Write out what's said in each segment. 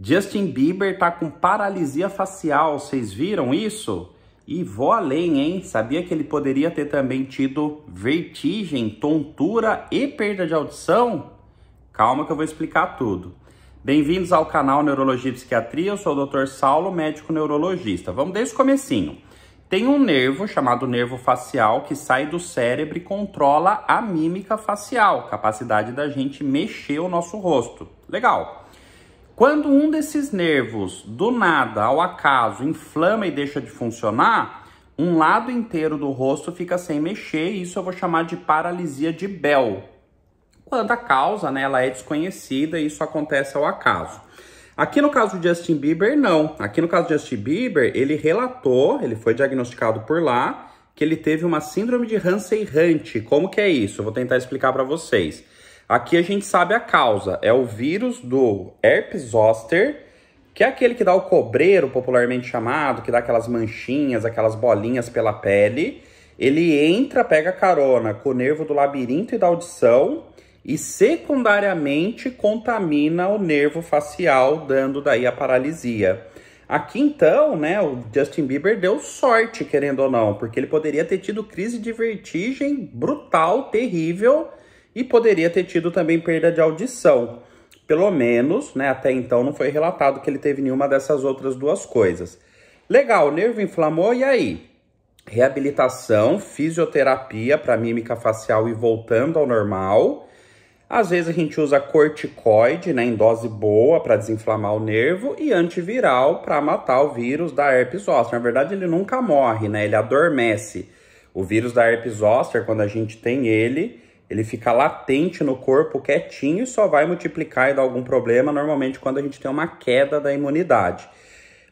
Justin Bieber tá com paralisia facial, vocês viram isso? E vou além, hein? Sabia que ele poderia ter também tido vertigem, tontura e perda de audição? Calma que eu vou explicar tudo. Bem-vindos ao canal Neurologia e Psiquiatria, eu sou o Dr. Saulo, médico neurologista. Vamos desde o comecinho. Tem um nervo chamado nervo facial que sai do cérebro e controla a mímica facial, capacidade da gente mexer o nosso rosto. Legal. Quando um desses nervos, do nada, ao acaso, inflama e deixa de funcionar, um lado inteiro do rosto fica sem mexer, e isso eu vou chamar de paralisia de Bell. Quando a causa, né, ela é desconhecida isso acontece ao acaso. Aqui no caso de Justin Bieber, não. Aqui no caso de Justin Bieber, ele relatou, ele foi diagnosticado por lá, que ele teve uma síndrome de Hansen-Hunt. Como que é isso? Eu vou tentar explicar para vocês. Aqui a gente sabe a causa, é o vírus do herpes zoster, que é aquele que dá o cobreiro, popularmente chamado, que dá aquelas manchinhas, aquelas bolinhas pela pele. Ele entra, pega carona com o nervo do labirinto e da audição e secundariamente contamina o nervo facial, dando daí a paralisia. Aqui então, né, o Justin Bieber deu sorte, querendo ou não, porque ele poderia ter tido crise de vertigem brutal, terrível, e poderia ter tido também perda de audição. Pelo menos, né, até então não foi relatado que ele teve nenhuma dessas outras duas coisas. Legal, o nervo inflamou e aí? Reabilitação, fisioterapia para mímica facial e voltando ao normal. Às vezes a gente usa corticoide, né, em dose boa para desinflamar o nervo e antiviral para matar o vírus da herpes zoster. Na verdade, ele nunca morre, né? Ele adormece. O vírus da herpes zoster, quando a gente tem ele, ele fica latente no corpo, quietinho, e só vai multiplicar e dar algum problema normalmente quando a gente tem uma queda da imunidade.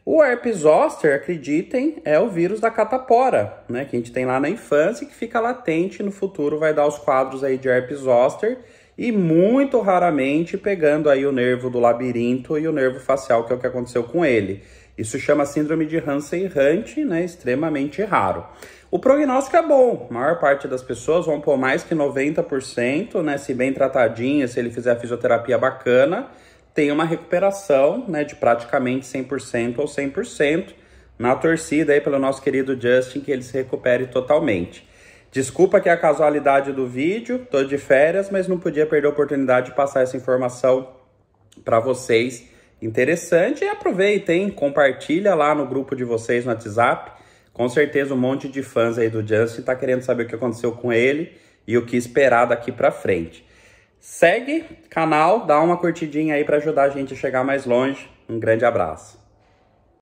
O herpes zoster, acreditem, é o vírus da catapora, né, que a gente tem lá na infância e que fica latente e no futuro vai dar os quadros aí de herpes zoster e muito raramente pegando aí o nervo do labirinto e o nervo facial, que é o que aconteceu com ele. Isso chama síndrome de Hansen-Hunt, né? Extremamente raro. O prognóstico é bom. A maior parte das pessoas vão por mais que 90%, né? Se bem tratadinha, se ele fizer a fisioterapia bacana, tem uma recuperação, né? De praticamente 100% ou 100%. Na torcida aí pelo nosso querido Justin que ele se recupere totalmente. Desculpa que é a casualidade do vídeo, tô de férias, mas não podia perder a oportunidade de passar essa informação para vocês interessante, aproveitem, compartilha lá no grupo de vocês no WhatsApp. Com certeza um monte de fãs aí do Justin tá querendo saber o que aconteceu com ele e o que esperar daqui para frente. Segue canal, dá uma curtidinha aí para ajudar a gente a chegar mais longe. Um grande abraço.